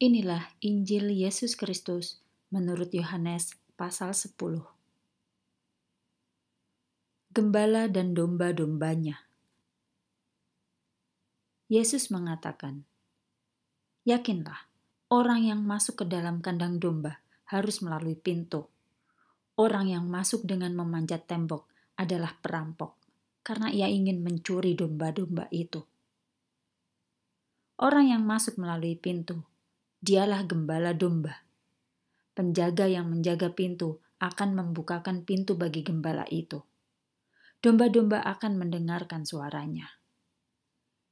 Inilah Injil Yesus Kristus menurut Yohanes pasal 10. Gembala dan domba-dombanya. Yesus mengatakan, "Yakinlah, orang yang masuk ke dalam kandang domba harus melalui pintu. Orang yang masuk dengan memanjat tembok adalah perampok, karena ia ingin mencuri domba-domba itu. Orang yang masuk melalui pintu Dialah gembala domba. Penjaga yang menjaga pintu akan membukakan pintu bagi gembala itu. Domba-domba akan mendengarkan suaranya.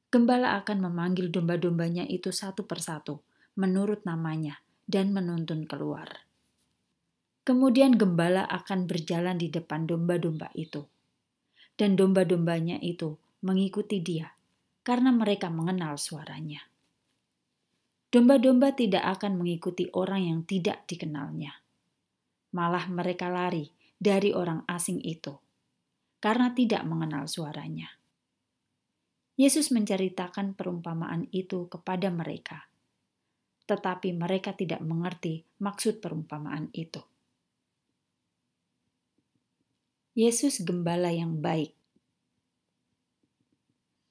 Gembala akan memanggil domba-dombanya itu satu persatu menurut namanya dan menuntun keluar. Kemudian gembala akan berjalan di depan domba-domba itu, dan domba-dombanya itu mengikuti dia karena mereka mengenal suaranya. Domba-domba tidak akan mengikuti orang yang tidak dikenalnya. Malah mereka lari dari orang asing itu karena tidak mengenal suaranya. Yesus menceritakan perumpamaan itu kepada mereka, tetapi mereka tidak mengerti maksud perumpamaan itu. Yesus gembala yang baik.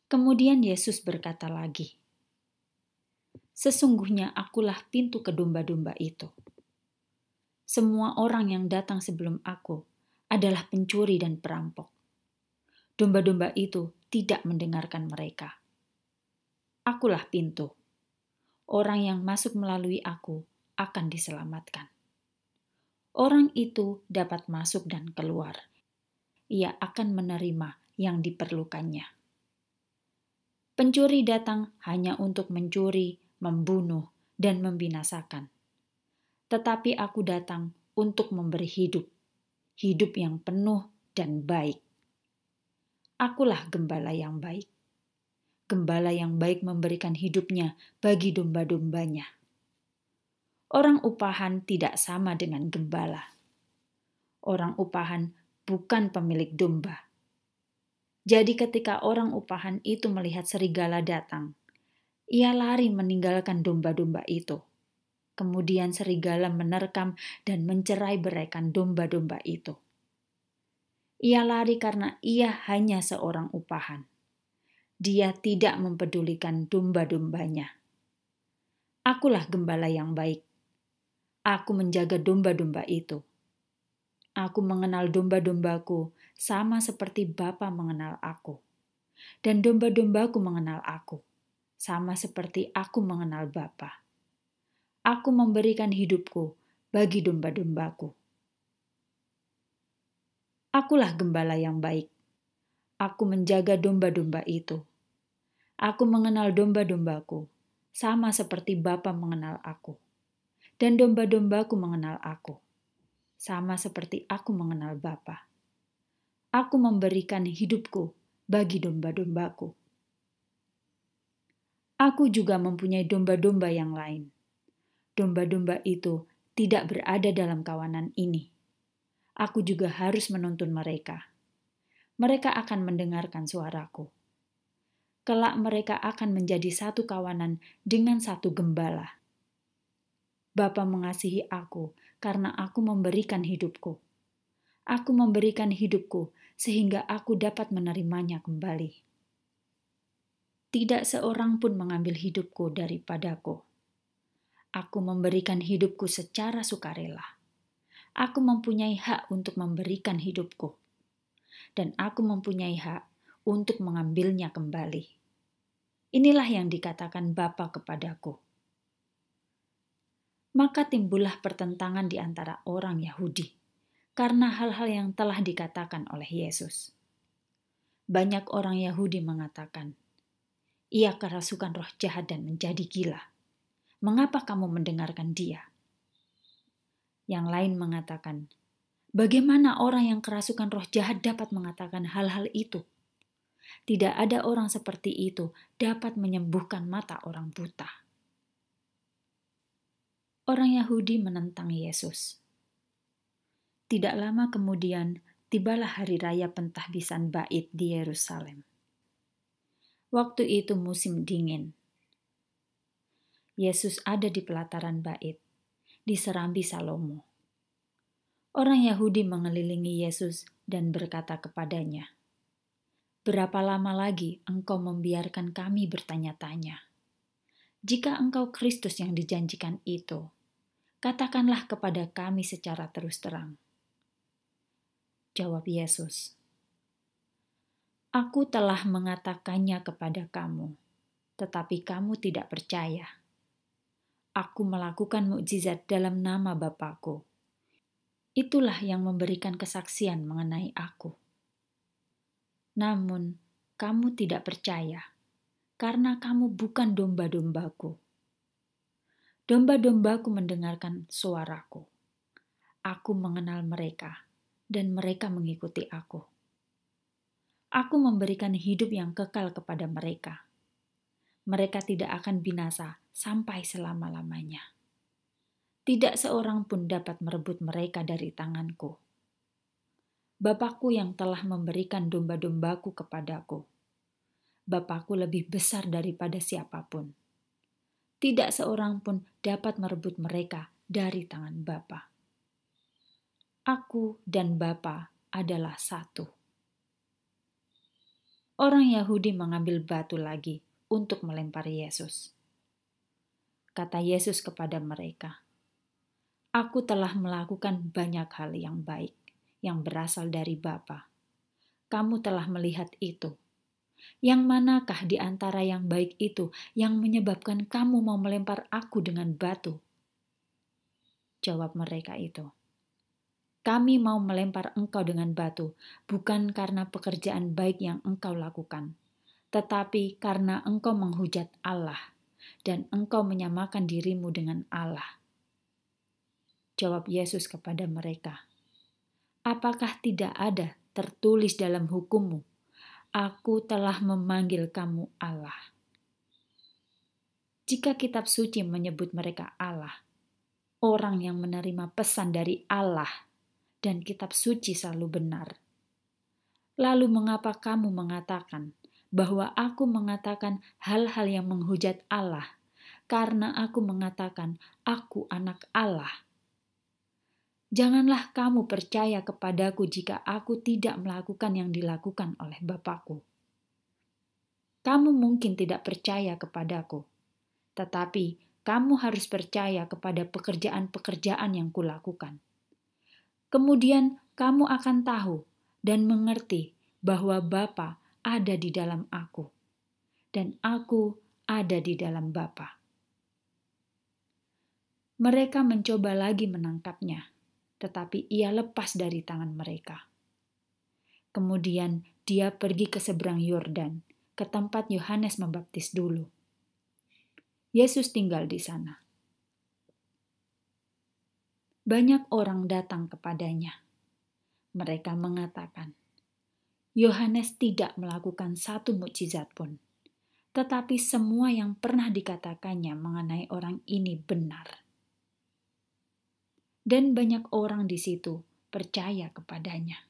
Kemudian Yesus berkata lagi, Sesungguhnya akulah pintu ke domba-domba itu. Semua orang yang datang sebelum aku adalah pencuri dan perampok. Domba-domba itu tidak mendengarkan mereka. Akulah pintu. Orang yang masuk melalui aku akan diselamatkan. Orang itu dapat masuk dan keluar. Ia akan menerima yang diperlukannya. Pencuri datang hanya untuk mencuri, membunuh, dan membinasakan. Tetapi aku datang untuk memberi hidup, hidup yang penuh dan baik. Akulah gembala yang baik. Gembala yang baik memberikan hidupnya bagi domba-dombanya. Orang upahan tidak sama dengan gembala. Orang upahan bukan pemilik domba. Jadi, ketika orang upahan itu melihat serigala datang, ia lari meninggalkan domba-domba itu. Kemudian serigala menerkam dan mencerai beraikan domba-domba itu. Ia lari karena ia hanya seorang upahan. Dia tidak mempedulikan domba-dombanya. Akulah gembala yang baik. Aku menjaga domba-domba itu. Aku mengenal domba-dombaku sama seperti Bapa mengenal aku. Dan domba-dombaku mengenal aku sama seperti aku mengenal Bapa. Aku memberikan hidupku bagi domba-dombaku. Akulah gembala yang baik. Aku menjaga domba-domba itu. Aku mengenal domba-dombaku, sama seperti Bapa mengenal aku. Dan domba-dombaku mengenal aku, sama seperti aku mengenal Bapa. Aku memberikan hidupku bagi domba-dombaku aku juga mempunyai domba-domba yang lain. Domba-domba itu tidak berada dalam kawanan ini. Aku juga harus menuntun mereka. Mereka akan mendengarkan suaraku. Kelak mereka akan menjadi satu kawanan dengan satu gembala. Bapa mengasihi aku karena aku memberikan hidupku. Aku memberikan hidupku sehingga aku dapat menerimanya kembali. Tidak seorang pun mengambil hidupku daripadaku. Aku memberikan hidupku secara sukarela. Aku mempunyai hak untuk memberikan hidupku, dan aku mempunyai hak untuk mengambilnya kembali. Inilah yang dikatakan Bapa kepadaku. Maka timbullah pertentangan di antara orang Yahudi karena hal-hal yang telah dikatakan oleh Yesus. Banyak orang Yahudi mengatakan, ia kerasukan roh jahat dan menjadi gila. Mengapa kamu mendengarkan dia? Yang lain mengatakan, Bagaimana orang yang kerasukan roh jahat dapat mengatakan hal-hal itu? Tidak ada orang seperti itu dapat menyembuhkan mata orang buta. Orang Yahudi menentang Yesus. Tidak lama kemudian, tibalah hari raya pentahbisan bait di Yerusalem. Waktu itu musim dingin. Yesus ada di pelataran bait, di serambi Salomo. Orang Yahudi mengelilingi Yesus dan berkata kepadanya, Berapa lama lagi engkau membiarkan kami bertanya-tanya? Jika engkau Kristus yang dijanjikan itu, katakanlah kepada kami secara terus terang. Jawab Yesus, Aku telah mengatakannya kepada kamu, tetapi kamu tidak percaya. Aku melakukan mukjizat dalam nama Bapakku. Itulah yang memberikan kesaksian mengenai aku. Namun, kamu tidak percaya, karena kamu bukan domba-dombaku. Domba-dombaku mendengarkan suaraku. Aku mengenal mereka, dan mereka mengikuti aku Aku memberikan hidup yang kekal kepada mereka. Mereka tidak akan binasa sampai selama-lamanya. Tidak seorang pun dapat merebut mereka dari tanganku. Bapakku yang telah memberikan domba-dombaku kepadaku. Bapakku lebih besar daripada siapapun. Tidak seorang pun dapat merebut mereka dari tangan Bapa. Aku dan Bapa adalah satu orang Yahudi mengambil batu lagi untuk melempari Yesus. Kata Yesus kepada mereka, "Aku telah melakukan banyak hal yang baik yang berasal dari Bapa. Kamu telah melihat itu. Yang manakah di antara yang baik itu yang menyebabkan kamu mau melempar aku dengan batu?" Jawab mereka itu, kami mau melempar engkau dengan batu, bukan karena pekerjaan baik yang engkau lakukan, tetapi karena engkau menghujat Allah dan engkau menyamakan dirimu dengan Allah. Jawab Yesus kepada mereka, "Apakah tidak ada tertulis dalam hukummu? Aku telah memanggil kamu Allah." Jika kitab suci menyebut mereka Allah, orang yang menerima pesan dari Allah dan kitab suci selalu benar. Lalu mengapa kamu mengatakan bahwa aku mengatakan hal-hal yang menghujat Allah? Karena aku mengatakan aku anak Allah. Janganlah kamu percaya kepadaku jika aku tidak melakukan yang dilakukan oleh Bapakku. Kamu mungkin tidak percaya kepadaku, tetapi kamu harus percaya kepada pekerjaan-pekerjaan yang kulakukan. Kemudian kamu akan tahu dan mengerti bahwa Bapa ada di dalam aku dan aku ada di dalam Bapa. Mereka mencoba lagi menangkapnya, tetapi ia lepas dari tangan mereka. Kemudian dia pergi ke seberang Yordan, ke tempat Yohanes membaptis dulu. Yesus tinggal di sana banyak orang datang kepadanya. Mereka mengatakan, "Yohanes tidak melakukan satu mukjizat pun, tetapi semua yang pernah dikatakannya mengenai orang ini benar." Dan banyak orang di situ percaya kepadanya.